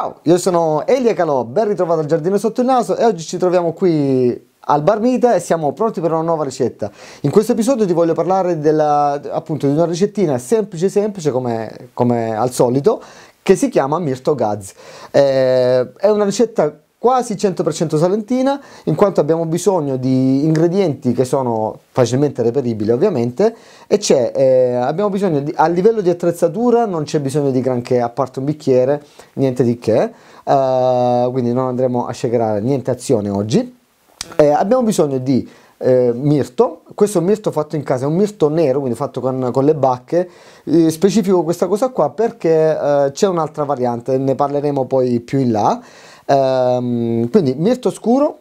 Ciao, io sono Elia Calò, ben ritrovato al Giardino Sotto il Naso e oggi ci troviamo qui al Barmita e siamo pronti per una nuova ricetta. In questo episodio ti voglio parlare della, appunto di una ricettina semplice semplice come, come al solito che si chiama Mirto Gaz. Eh, è una ricetta quasi 100% salentina, in quanto abbiamo bisogno di ingredienti che sono facilmente reperibili ovviamente, e c'è, eh, abbiamo bisogno di, a livello di attrezzatura non c'è bisogno di granché, a parte un bicchiere, niente di che, eh, quindi non andremo a scegliere niente azione oggi. Eh, abbiamo bisogno di eh, mirto, questo è un mirto fatto in casa, è un mirto nero, quindi fatto con, con le bacche, eh, specifico questa cosa qua perché eh, c'è un'altra variante, ne parleremo poi più in là, Ehm, quindi mirto scuro,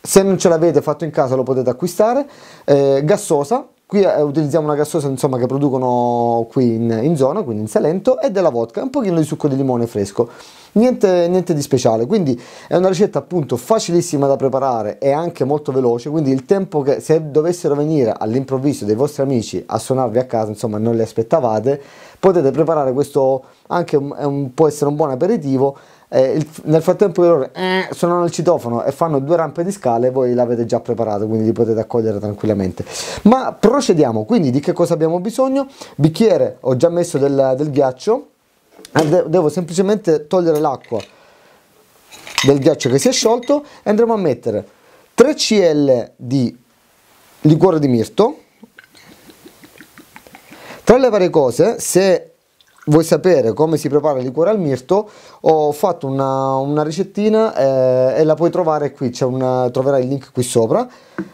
se non ce l'avete fatto in casa lo potete acquistare, eh, gassosa, qui eh, utilizziamo una gassosa insomma, che producono qui in, in zona, quindi in Salento, e della vodka, un pochino di succo di limone fresco niente, niente di speciale, quindi è una ricetta appunto facilissima da preparare e anche molto veloce, quindi il tempo che se dovessero venire all'improvviso dei vostri amici a suonarvi a casa, insomma non li aspettavate, potete preparare questo anche un, può essere un buon aperitivo eh, il, nel frattempo che loro eh, suonano il citofono e fanno due rampe di scale voi l'avete già preparato quindi li potete accogliere tranquillamente ma procediamo quindi di che cosa abbiamo bisogno bicchiere ho già messo del, del ghiaccio Ah, devo semplicemente togliere l'acqua del ghiaccio che si è sciolto e andremo a mettere 3 cl di liquore di mirto tra le varie cose se vuoi sapere come si prepara il liquore al mirto, ho fatto una, una ricettina eh, e la puoi trovare qui, una, troverai il link qui sopra.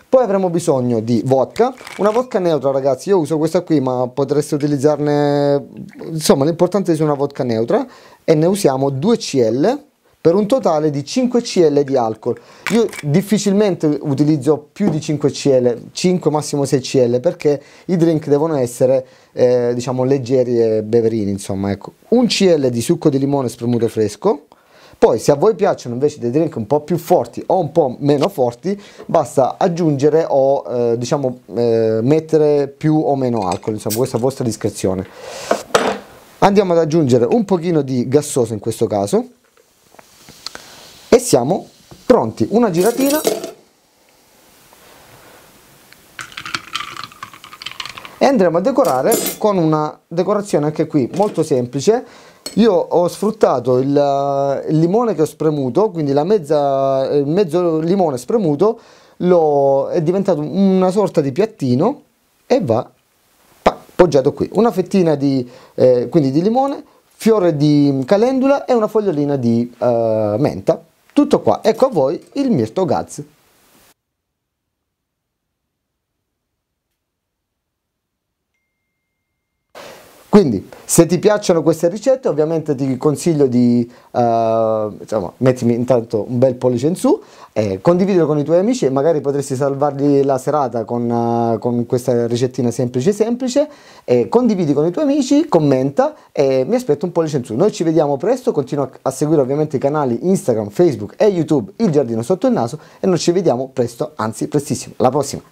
Poi avremo bisogno di vodka, una vodka neutra ragazzi, io uso questa qui ma potreste utilizzarne, insomma l'importante è una vodka neutra e ne usiamo 2 CL per un totale di 5 cl di alcol. Io difficilmente utilizzo più di 5 cl, 5 massimo 6 cl, perché i drink devono essere eh, diciamo leggeri e beverini, insomma, ecco. Un cl di succo di limone spremuto fresco. Poi se a voi piacciono invece dei drink un po' più forti o un po' meno forti, basta aggiungere o eh, diciamo eh, mettere più o meno alcol, insomma, questa è a vostra discrezione. Andiamo ad aggiungere un pochino di gassoso in questo caso siamo pronti. Una giratina e andremo a decorare con una decorazione anche qui molto semplice io ho sfruttato il, il limone che ho spremuto quindi la mezza, il mezzo limone spremuto è diventato una sorta di piattino e va poggiato qui una fettina di, eh, di, limone fiore di calendula e una fogliolina di eh, menta tutto qua, ecco a voi il Mirto Gazzi. Quindi se ti piacciono queste ricette ovviamente ti consiglio di eh, diciamo, mettermi intanto un bel pollice in su, eh, condividilo con i tuoi amici e magari potresti salvargli la serata con, uh, con questa ricettina semplice semplice. Eh, condividi con i tuoi amici, commenta e mi aspetto un pollice in su. Noi ci vediamo presto, continua a seguire ovviamente i canali Instagram, Facebook e YouTube Il Giardino Sotto il Naso e noi ci vediamo presto, anzi prestissimo. Alla prossima!